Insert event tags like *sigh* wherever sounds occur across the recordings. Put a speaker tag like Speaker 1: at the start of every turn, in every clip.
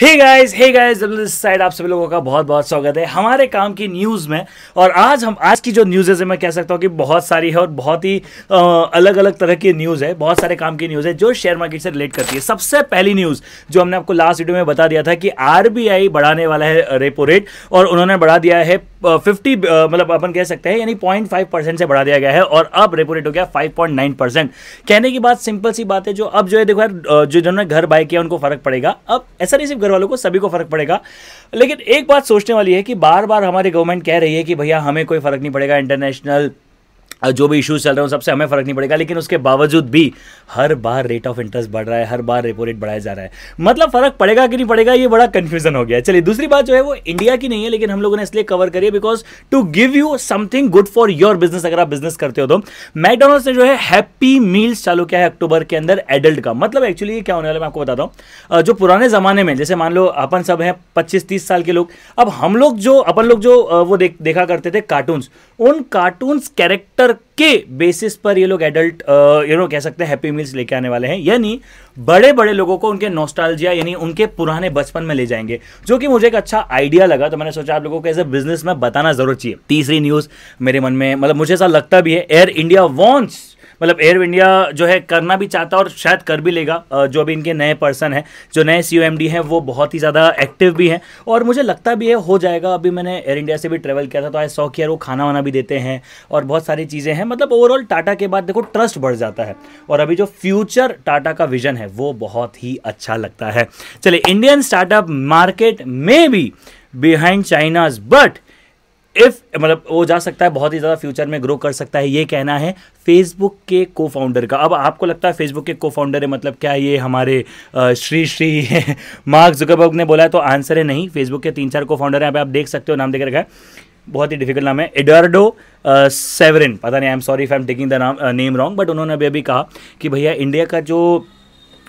Speaker 1: हे guys hey guys इस side आप सभी लोगों का बहुत बहुत स्वागत है हमारे काम की न्यूज़ में और आज हम आज की जो न्यूज़ है मैं कह सकता हूँ कि बहुत सारी है और बहुत ही आ, अलग अलग तरह की न्यूज़ है बहुत सारे काम की न्यूज़ है जो शेयर मार्केट से रिलेट करती है सबसे पहली न्यूज़ जो हमने आपको लास्ट वीडियो में बता दिया था कि आर बढ़ाने वाला है रेपो रेट और उन्होंने बढ़ा दिया है फिफ्टी मतलब अपन कह सकते हैं यानी पॉइंट फाइव परसेंट से बढ़ा दिया गया है और अब रेपो रेट हो गया फाइव पॉइंट नाइन परसेंट कहने की बात सिंपल सी बात है जो अब जो है देखो यार जो जिन्होंने घर बाय किया उनको फर्क पड़ेगा अब ऐसा नहीं सिर्फ घर वालों को सभी को फर्क पड़ेगा लेकिन एक बात सोचने वाली है कि बार बार हमारी गवर्नमेंट कह रही है कि भैया हमें कोई फर्क नहीं पड़ेगा इंटरनेशनल जो भी इश्यूज चल रहे हैं सबसे हमें फ़र्क नहीं पड़ेगा लेकिन उसके बावजूद भी हर बार रेट ऑफ इंटरेस्ट बढ़ रहा है हर बार रेपो रेट बढ़ाया जा रहा है मतलब फ़र्क पड़ेगा कि नहीं पड़ेगा ये बड़ा कंफ्यूजन हो गया चलिए दूसरी बात जो है वो इंडिया की नहीं है लेकिन हम लोगों ने इसलिए कवर करी है because to give you something good for your business अगर आप बिजनेस करते हो तो मैकडोनल्ड्स ने जो है हैप्पी मील्स चालू किया है अक्टूबर के अंदर एडल्ट का मतलब एक्चुअली ये क्या होने वाला मैं आपको बताता हूँ जो पुराने ज़माने में जैसे मान लो अपन सब हैं पच्चीस तीस साल के लोग अब हम लोग जो अपन लोग जो वो देखा करते थे कार्टून्स उन कार्टून्स कैरेक्टर ऑर्डर के बेसिस पर ये लोग एडल्ट यू नो कह सकते हैं हैप्पी मील्स लेके आने वाले हैं यानी बड़े बड़े लोगों को उनके नोस्टालजिया यानी उनके पुराने बचपन में ले जाएंगे जो कि मुझे एक अच्छा आइडिया लगा तो मैंने सोचा आप लोगों को एज ए बिजनेस में बताना जरूर चाहिए तीसरी न्यूज मेरे मन में मतलब मुझे ऐसा लगता भी है एयर इंडिया वॉन्ट्स मतलब एयर इंडिया जो है करना भी चाहता और शायद कर भी लेगा जो अभी इनके नए पर्सन हैं जो नए सी एम डी हैं वो बहुत ही ज़्यादा एक्टिव भी हैं और मुझे लगता भी है हो जाएगा अभी मैंने एयर इंडिया से भी ट्रैवल किया था तो आई सौ यार वो खाना वाना भी देते हैं और बहुत सारी चीज़ें हैं मतलब ओवरऑल टाटा के बाद देखो ट्रस्ट बढ़ जाता है और अभी जो फ्यूचर टाटा का विजन है वो बहुत ही अच्छा लगता है चलिए इंडियन स्टार्टअप मार्केट में भी बिहाइंड चाइनाज बट इफ मतलब वो जा सकता है बहुत ही ज़्यादा फ्यूचर में ग्रो कर सकता है ये कहना है फेसबुक के को फाउंडर का अब आपको लगता है फेसबुक के को फाउंडर है मतलब क्या ये हमारे श्री श्री *laughs* मार्क जुकरबर्ग ने बोला है तो आंसर है नहीं फेसबुक के तीन चार को फाउंडर हैं अब आप देख सकते हो नाम देख रखा है बहुत ही डिफिकल्ट नाम है एडर्डो सेवरिन पता नहीं I am sorry if I am taking the नाम नेम रॉन्ग बट उन्होंने अभी अभी कहा कि भैया इंडिया का जो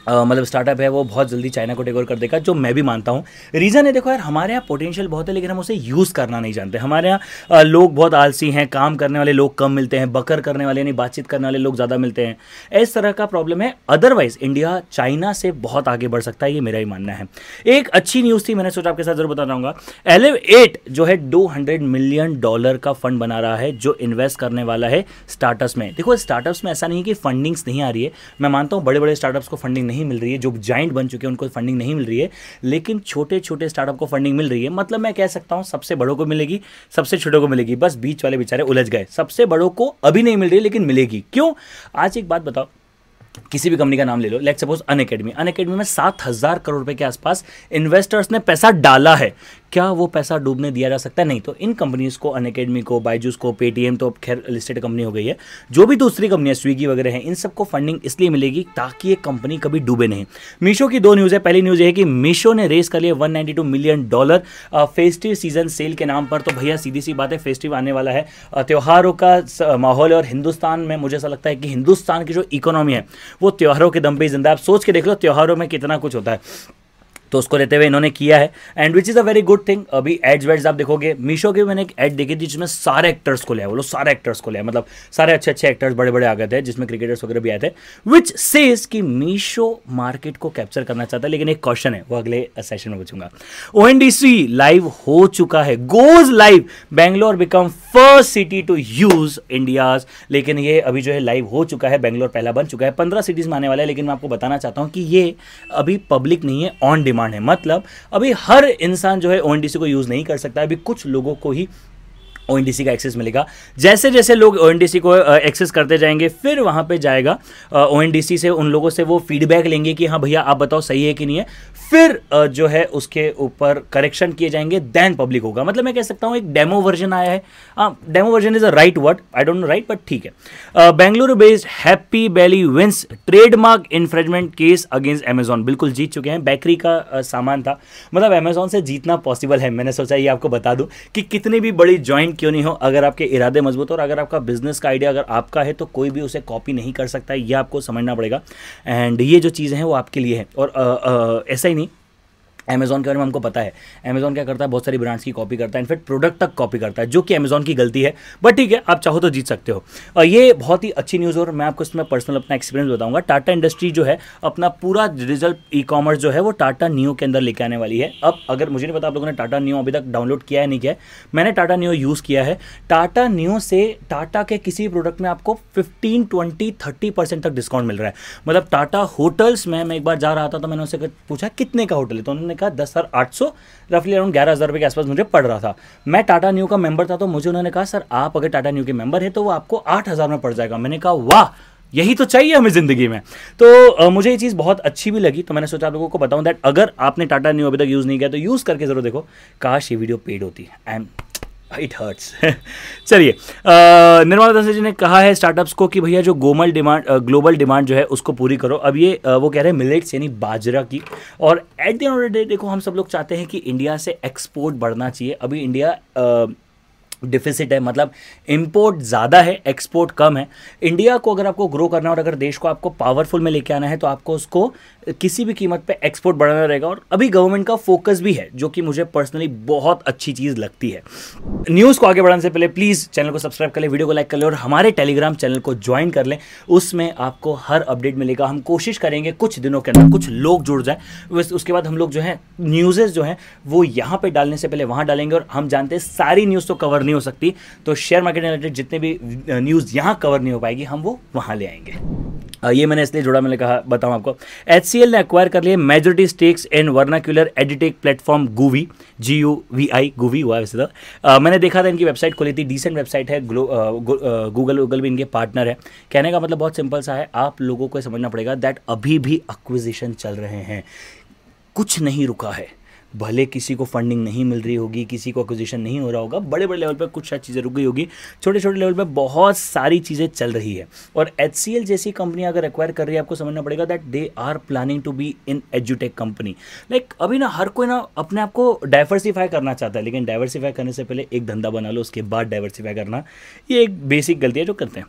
Speaker 1: मतलब स्टार्टअप है वो बहुत जल्दी चाइना को टेकओवर कर देगा जो मैं भी मानता हूँ रीज़न है देखो यार हमारे यहाँ पोटेंशियल बहुत है लेकिन हम उसे यूज़ करना नहीं जानते हमारे यहाँ लोग बहुत आलसी हैं काम करने वाले लोग कम मिलते हैं बकर करने वाले यानी बातचीत करने वाले लोग ज़्यादा मिलते हैं इस तरह का प्रॉब्लम है अदरवाइज इंडिया चाइना से बहुत आगे बढ़ सकता है ये मेरा ही मानना है एक अच्छी न्यूज़ थी मैंने सोचा आपके साथ जरूर बताना चाहूँगा एलेव एट जो है दो मिलियन डॉलर का फंड बना रहा है जो इन्वेस्ट करने वाला है स्टार्टअप्स में देखो स्टार्टअप्स में ऐसा नहीं है कि फंडिंग्स नहीं आ रही है मैं मानता हूँ बड़े बड़े स्टार्टअप्स को फंडिंग नहीं नहीं मिल रही है जो जाइंट बन चुके हैं उनको फंडिंग नहीं मिल रही है लेकिन छोटे छोटे स्टार्टअप को फंडिंग मिल रही है मतलब मैं कह सकता हूँ सबसे बड़ों को मिलेगी सबसे छोटों को मिलेगी बस बीच वाले बेचारे उलझ गए सबसे बड़ों को अभी नहीं मिल रही लेकिन मिलेगी क्यों आज एक बात बताओ किसी भी कंपनी का नाम ले लो let suppose Unacademy Unacademy में सात हज़ार करोड़ रुपए के आसपास इन्वेस्टर्स ने पैसा डाला है क्या वो पैसा डूबने दिया जा सकता है नहीं तो इन कंपनीज को अन अकेडमी को बाइजूस को पेटीएम तो अब खैर लिस्टेड कंपनी हो गई है जो भी दूसरी है स्विगी वगैरह हैं इन सबको फंडिंग इसलिए मिलेगी ताकि ये कंपनी कभी डूबे नहीं मीशो की दो न्यूज़ है पहली न्यूज़ है कि मीशो ने रेस कर लिया one million dollar festive season sale के नाम पर तो भैया सीधी सी बात है फेस्टिव आने वाला है त्यौहारों का माहौल है और हिंदुस्तान में मुझे ऐसा लगता है कि हिंदुस्तान की जो इकोनॉमी है वो त्यौहारों के दम पर जिंदा आप सोच के देख लो त्यौहारों में कितना कुछ होता है तो उसको लेते हुए इन्होंने किया है and which is a very good thing अभी एड्स वेड्स आप देखोगे मीशो के मैंने एक एड देखी थी जिसमें सारे एक्टर्स को लिया बोलो सारे एक्टर्स को लिया मतलब सारे अच्छे अच्छे एक्टर्स बड़े बड़े आ गए थे जिसमें क्रिकेटर्स वगैरह भी आए थे विच सेज कि मीशो मार्केट को कैप्चर करना चाहता है लेकिन एक क्वेश्चन है वो अगले सेशन में पूछूंगा ओ लाइव हो चुका है goes live Bangalore become first city to use India's लेकिन ये अभी जो है लाइव हो चुका है बेंगलोर पहला बन चुका है पंद्रह सिटीज में आने वाला है लेकिन मैं आपको बताना चाहता हूँ कि ये अभी पब्लिक नहीं है ऑन डिमांड है मतलब अभी हर इंसान जो है ओ को यूज़ नहीं कर सकता अभी कुछ लोगों को ही ओ का एक्सेस मिलेगा जैसे जैसे लोग ओ को एक्सेस करते जाएंगे फिर वहाँ पर जाएगा ओ से उन लोगों से वो फीडबैक लेंगे कि हाँ भैया आप बताओ सही है कि नहीं है फिर जो है उसके ऊपर करेक्शन किए जाएंगे देन पब्लिक होगा मतलब मैं कह सकता हूँ एक डेमो वर्जन आया है demo version is a right word I don't know right but ठीक है Bengaluru based Happy Belly wins trademark infringement case against Amazon बिल्कुल जीत चुके हैं बेकरी का सामान था मतलब अमेजोन से जीतना पॉसिबल है मैंने सोचा ये आपको बता दूँ कि कितनी भी बड़ी ज्वाइंट क्यों नहीं हो अगर आपके इरादे मजबूत हो और अगर आपका बिजनेस का आइडिया अगर आपका है तो कोई भी उसे कॉपी नहीं कर सकता है ये आपको समझना पड़ेगा एंड ये जो चीज़ें हैं वो आपके लिए है और ऐसा ही नहीं अमेज़ॉन के बारे में हमको पता है अमेज़ॉन क्या करता है बहुत सारी ब्रांड्स की कॉपी करता है इनफैक्ट प्रोडक्ट तक कॉपी करता है जो कि अमेजोन की गलती है बट ठीक है आप चाहो तो जीत सकते हो और ये बहुत ही अच्छी न्यूज़ और मैं आपको इसमें पर्सनल अपना एक्सपीरियंस बताऊंगा टाटा इंडस्ट्री जो है अपना पूरा रिजल्ट ई कॉमर्स जो है वो टाटा न्यू के अंदर लेके आने वाली है अब अगर मुझे नहीं पता आप लोगों ने टाटा न्यू अभी तक डाउनलोड किया है नहीं किया है मैंने टाटा न्यू यूज़ किया है टाटा न्यू से टाटा के किसी भी प्रोडक्ट में आपको फिफ्टीन ट्वेंटी थर्टी परसेंट तक डिस्काउंट मिल रहा है मतलब टाटा होटल्स में मैं एक बार जा रहा था तो मैंने उससे पूछा कितने का होटल है तो उन्होंने का दस हज़ार आठ सौ रफली अराउंड ग्यारह हज़ार रुपये के आसपास मुझे पड़ रहा था मैं टाटा न्यू का मेंबर था तो मुझे उन्होंने कहा सर आप अगर टाटा न्यू के मेंबर हैं तो वो आपको आठ हज़ार में पड़ जाएगा मैंने कहा वाह यही तो चाहिए हमें ज़िंदगी में तो आ, मुझे ये चीज़ बहुत अच्छी भी लगी तो मैंने सोचा आप लोगों को बताऊं दैट अगर आपने टाटा न्यू अभी तक यूज़ नहीं किया तो यूज़ करके ज़रूर देखो काश ये वीडियो पेड होती है आई एम इट हर्ट्स *laughs* चलिए निर्मला दास जी ने कहा है स्टार्टअप्स को कि भैया जो गोमल डिमांड ग्लोबल डिमांड जो है उसको पूरी करो अब ये आ, वो कह रहे हैं मिलेट्स यानी बाजरा की और at the end of the day देखो हम सब लोग चाहते हैं कि इंडिया से एक्सपोर्ट बढ़ना चाहिए अभी इंडिया आ, डिफिसिट है मतलब इंपोर्ट ज़्यादा है एक्सपोर्ट कम है इंडिया को अगर आपको ग्रो करना और अगर देश को आपको पावरफुल में लेके आना है तो आपको उसको किसी भी कीमत पे एक्सपोर्ट बढ़ाना रहेगा और अभी गवर्नमेंट का फोकस भी है जो कि मुझे पर्सनली बहुत अच्छी चीज़ लगती है न्यूज़ को आगे बढ़ाने से पहले प्लीज़ चैनल को सब्सक्राइब कर लें वीडियो को लाइक कर लें और हमारे टेलीग्राम चैनल को ज्वाइन कर लें उसमें आपको हर अपडेट मिलेगा हम कोशिश करेंगे कुछ दिनों के अंदर कुछ लोग जुड़ जाएँ उसके बाद हम लोग जो है न्यूज़ेज़ जो हैं वो यहाँ पर डालने से पहले वहाँ डालेंगे और हम जानते हैं सारी न्यूज़ तो कवर नहीं हो सकती तो शेयर मार्केट रिलेटेड जितने भी न्यूज़ यहाँ कवर नहीं हो पाएगी हम वो वहाँ ले आएंगे ये मैंने इसलिए जोड़ा मैंने कहा बताऊँ आपको एच सी एल ने एक्वायर कर लिए majority stakes in vernacular edtech platform Guvi G U V I Guvi हुआ वैसे तो मैंने देखा था इनकी वेबसाइट खोली थी डिसेंट वेबसाइट है गूगल वूगल भी इनके पार्टनर है कहने का मतलब बहुत सिंपल सा है आप लोगों को समझना पड़ेगा दैट अभी भी अक्विजिशन चल रहे हैं कुछ नहीं रुका है भले किसी को फंडिंग नहीं मिल रही होगी किसी को अक्विजिशन नहीं हो रहा होगा बड़े बड़े लेवल पर कुछ शायद चीज़ें रुक गई होगी छोटे छोटे लेवल पर बहुत सारी चीज़ें चल रही है और एच जैसी कंपनी अगर एक्वायर कर रही है आपको समझना पड़ेगा that they are planning to be in एजुटेक कंपनी लाइक अभी ना हर कोई ना अपने आप को डाइवर्सिफाई करना चाहता है लेकिन डाइवर्सिफाई करने से पहले एक धंधा बना लो उसके बाद डाइवर्सिफाई करना ये एक बेसिक गलती है जो करते हैं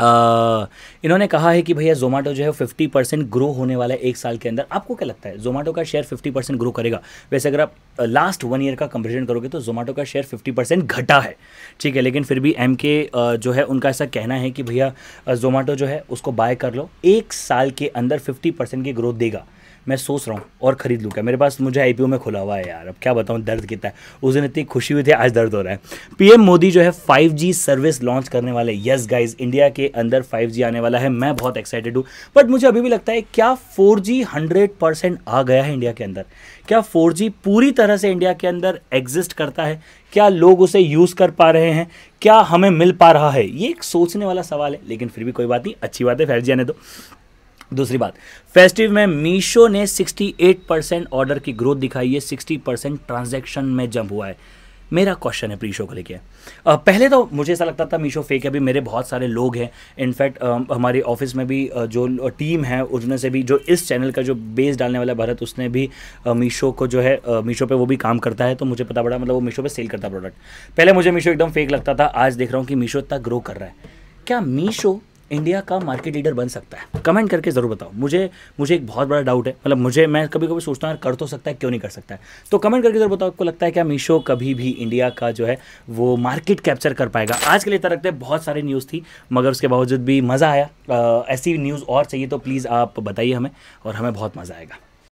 Speaker 1: इन्होंने कहा है कि भैया जोमेटो जो है फिफ्टी परसेंट ग्रो होने वाला है एक साल के अंदर आपको क्या लगता है जोमेटो का शेयर फिफ्टी परसेंट ग्रो करेगा वैसे अगर आप लास्ट वन ईयर का कंपेरिजन करोगे तो जोमेटो का शेयर फिफ्टी परसेंट घटा है ठीक है लेकिन फिर भी एम के जो है उनका ऐसा कहना है कि भैया जोमेटो जो है उसको बाय कर लो एक साल के अंदर फिफ्टी परसेंट की ग्रोथ देगा मैं सोच रहा हूँ और ख़रीद लूँ क्या मेरे पास मुझे आई में खुला हुआ है यार अब क्या बताऊँ दर्द कितना है उस दिन इतनी खुशी हुई थी आज दर्द हो रहा है पीएम मोदी जो है फाइव सर्विस लॉन्च करने वाले यस गाइज इंडिया के अंदर फाइव आने वाला है मैं बहुत एक्साइटेड हूँ बट मुझे अभी भी लगता है क्या फोर जी आ गया है इंडिया के अंदर क्या 4G पूरी तरह से इंडिया के अंदर एग्जिस्ट करता है क्या लोग उसे यूज़ कर पा रहे हैं क्या हमें मिल पा रहा है ये एक सोचने वाला सवाल है लेकिन फिर भी कोई बात नहीं अच्छी बात है फैल जी आने दो दूसरी बात फेस्टिव में मीशो ने 68 परसेंट ऑर्डर की ग्रोथ दिखाई है 60 परसेंट ट्रांजेक्शन में जंप हुआ है मेरा क्वेश्चन है प्रीशो को लेके पहले तो मुझे ऐसा लगता था मीशो फेक है अभी मेरे बहुत सारे लोग हैं इनफैक्ट हमारे ऑफिस में भी जो टीम है उसमें से भी जो इस चैनल का जो बेस डालने वाला भारत उसने भी मीशो को जो है मीशो पे वो भी काम करता है तो मुझे पता पड़ा मतलब वो मीशो पे सेल करता प्रोडक्ट पहले मुझे मीशो एकदम फेक लगता था आज देख रहा हूँ कि मीशो इतना ग्रो कर रहा है क्या मीशो इंडिया का मार्केट लीडर बन सकता है कमेंट करके ज़रूर बताओ मुझे मुझे एक बहुत बड़ा डाउट है मतलब मुझे मैं कभी कभी सोचता हूँ कर तो सकता है क्यों नहीं कर सकता है तो कमेंट करके ज़रूर बताओ आपको लगता है क्या मीशो कभी भी इंडिया का जो है वो मार्केट कैप्चर कर पाएगा आज के लिए तरह बहुत सारी न्यूज़ थी मगर उसके बावजूद भी मज़ा आया ऐसी न्यूज़ और चाहिए तो प्लीज़ आप बताइए हमें और हमें बहुत मज़ा आएगा